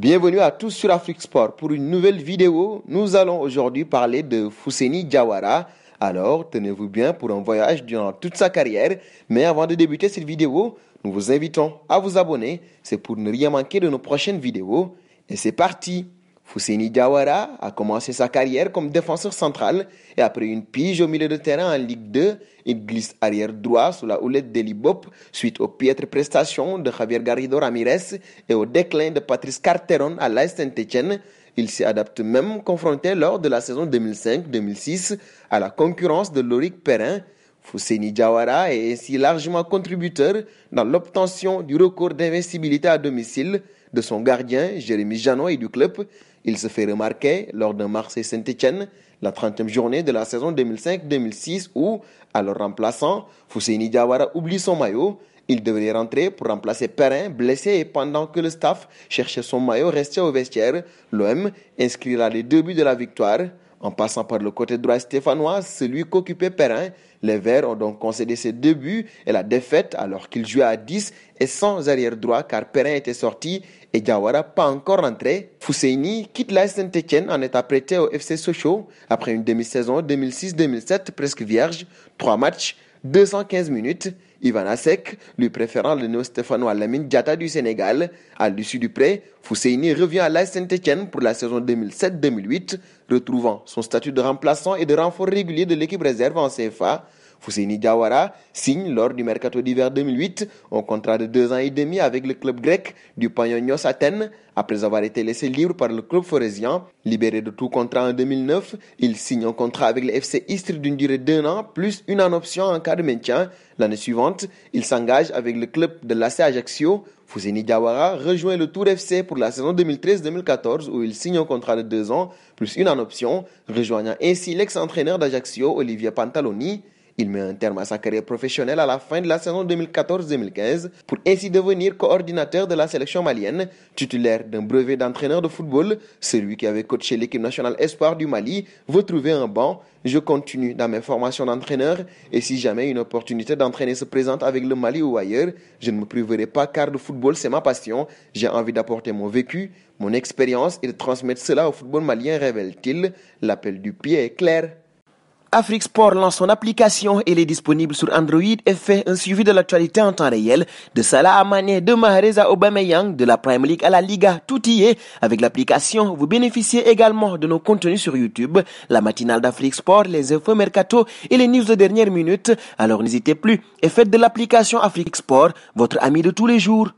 Bienvenue à tous sur Afrique Sport pour une nouvelle vidéo. Nous allons aujourd'hui parler de Fousseni Jawara. Alors, tenez-vous bien pour un voyage durant toute sa carrière. Mais avant de débuter cette vidéo, nous vous invitons à vous abonner. C'est pour ne rien manquer de nos prochaines vidéos. Et c'est parti Foussini Diawara a commencé sa carrière comme défenseur central et après une pige au milieu de terrain en Ligue 2, il glisse arrière droit sous la houlette d'Eli suite aux piètres prestations de Javier Garrido Ramirez et au déclin de Patrice Carteron à l'AS Saint-Etienne. Il s'y adapte même confronté lors de la saison 2005-2006 à la concurrence de Loric Perrin Fousseni Jawara est ainsi largement contributeur dans l'obtention du record d'invincibilité à domicile de son gardien Jérémy Janot et du club. Il se fait remarquer lors d'un Marseille-Saint-Etienne, la 30e journée de la saison 2005-2006 où, alors remplaçant, Fousseni Jawara oublie son maillot. Il devait rentrer pour remplacer Perrin, blessé et pendant que le staff cherchait son maillot resté au vestiaire, l'OM inscrira les deux buts de la victoire. En passant par le côté droit stéphanois, celui qu'occupait Perrin, les Verts ont donc concédé ses buts et la défaite alors qu'ils jouaient à 10 et sans arrière droit car Perrin était sorti et Diawara pas encore rentré. Fousseini quitte la Saint-Etienne en étant prêté au FC Sochaux après une demi-saison 2006-2007 presque vierge, trois matchs, 215 minutes. Ivan Asek, lui préférant le néo stéphano Lamine Diata du Sénégal. À l'issue du prêt, Fousseini revient à la Saint-Etienne pour la saison 2007-2008, retrouvant son statut de remplaçant et de renfort régulier de l'équipe réserve en CFA Fousseini Diawara signe lors du mercato d'hiver 2008 un contrat de deux ans et demi avec le club grec du Panionios Athènes. Après avoir été laissé libre par le club forésien, libéré de tout contrat en 2009, il signe un contrat avec le FC Istres d'une durée d'un an plus une en option en cas de maintien. L'année suivante, il s'engage avec le club de l'AC Ajaccio Fouseni Diawara rejoint le Tour FC pour la saison 2013-2014 où il signe un contrat de deux ans plus une en option, rejoignant ainsi l'ex-entraîneur d'Ajaccio Olivier Pantaloni. Il met un terme à sa carrière professionnelle à la fin de la saison 2014-2015 pour ainsi devenir coordinateur de la sélection malienne, titulaire d'un brevet d'entraîneur de football. Celui qui avait coaché l'équipe nationale espoir du Mali veut trouver un banc. Je continue dans mes formations d'entraîneur et si jamais une opportunité d'entraîner se présente avec le Mali ou ailleurs, je ne me priverai pas car le football c'est ma passion. J'ai envie d'apporter mon vécu, mon expérience et de transmettre cela au football malien, révèle-t-il. L'appel du pied est clair Afrique Sport lance son application. Elle est disponible sur Android et fait un suivi de l'actualité en temps réel. De Salah Amane, de Mahrez à Aubameyang, de la Prime League à la Liga, tout y est. Avec l'application, vous bénéficiez également de nos contenus sur YouTube, la matinale d'Afrique Sport, les infos mercato et les news de dernière minute. Alors n'hésitez plus et faites de l'application Afrique Sport votre ami de tous les jours.